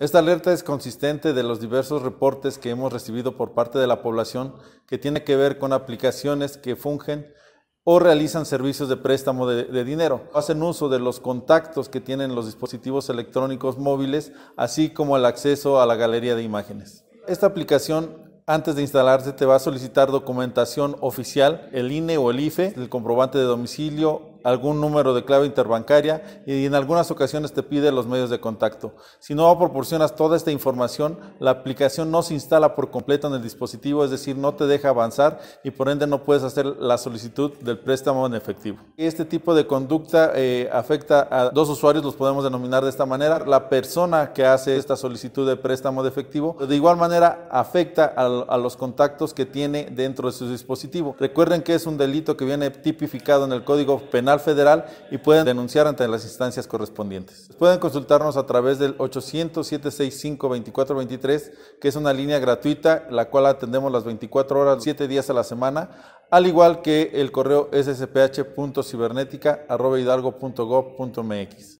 Esta alerta es consistente de los diversos reportes que hemos recibido por parte de la población que tiene que ver con aplicaciones que fungen o realizan servicios de préstamo de, de, dinero. Hacen uso de los contactos que tienen los dispositivos electrónicos móviles, así como el acceso a la galería de imágenes. Esta aplicación, antes de instalarse, te va a solicitar documentación oficial, el INE o el IFE, el comprobante de domicilio algún número de clave interbancaria y en algunas ocasiones te pide los medios de contacto. Si no proporcionas toda esta información, la aplicación no se instala por completo en el dispositivo, es decir, no te deja avanzar y por ende no puedes hacer la solicitud del préstamo en efectivo. Este tipo de conducta eh, afecta a dos usuarios, los podemos denominar de esta manera, la persona que hace esta solicitud de préstamo de efectivo, de igual manera afecta a los contactos que tiene dentro de su dispositivo. Recuerden que es un delito que viene tipificado en el Código Penal Federal y pueden denunciar ante las instancias correspondientes. Pueden consultarnos a través del 800-765-2423, que es una línea gratuita, la cual atendemos las 24 horas, 7 días a la semana, al igual que el correo ssph.cibernética.gov.mx.